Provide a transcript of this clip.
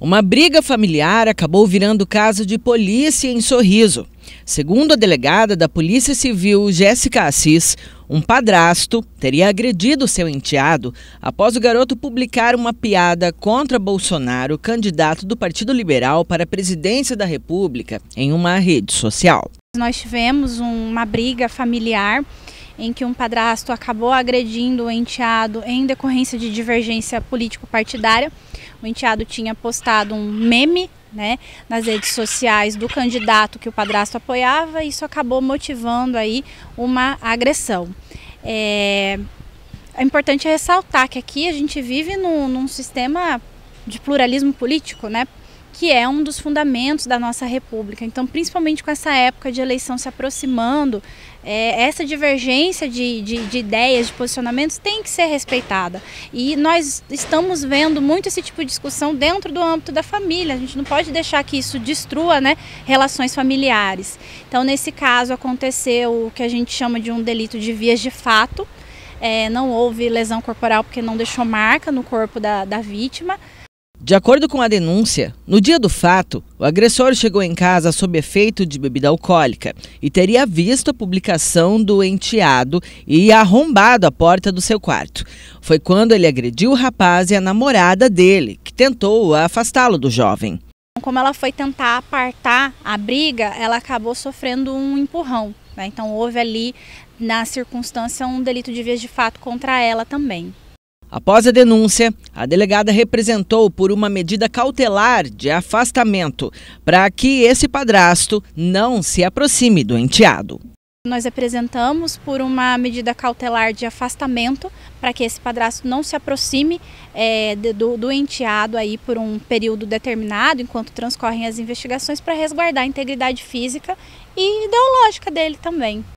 Uma briga familiar acabou virando caso de polícia em Sorriso. Segundo a delegada da Polícia Civil, Jéssica Assis, um padrasto teria agredido seu enteado após o garoto publicar uma piada contra Bolsonaro, candidato do Partido Liberal para a presidência da República, em uma rede social. Nós tivemos uma briga familiar em que um padrasto acabou agredindo o enteado em decorrência de divergência político-partidária. O enteado tinha postado um meme né, nas redes sociais do candidato que o padrasto apoiava e isso acabou motivando aí uma agressão. É, é importante ressaltar que aqui a gente vive num, num sistema de pluralismo político, né? que é um dos fundamentos da nossa república. Então, principalmente com essa época de eleição se aproximando, é, essa divergência de, de, de, ideias, de posicionamentos tem que ser respeitada. E nós estamos vendo muito esse tipo de discussão dentro do âmbito da família. A gente não pode deixar que isso destrua né, relações familiares. Então, nesse caso, aconteceu o que a gente chama de um delito de vias de fato. É, não houve lesão corporal porque não deixou marca no corpo da, da vítima de acordo com a denúncia, no dia do fato, o agressor chegou em casa sob efeito de bebida alcoólica e teria visto a publicação do enteado e arrombado a porta do seu quarto. Foi quando ele agrediu o rapaz e a namorada dele, que tentou afastá-lo do jovem. Como ela foi tentar apartar a briga, ela acabou sofrendo um empurrão. Né? Então houve ali, na circunstância, um delito de vez de fato contra ela também. Após a denúncia, a delegada representou por uma medida cautelar de afastamento para que esse padrasto não se aproxime do enteado. Nós apresentamos por uma medida cautelar de afastamento para que esse padrasto não se aproxime é, do, do, enteado aí por um período determinado, enquanto transcorrem as investigações para resguardar a integridade física e ideológica dele também.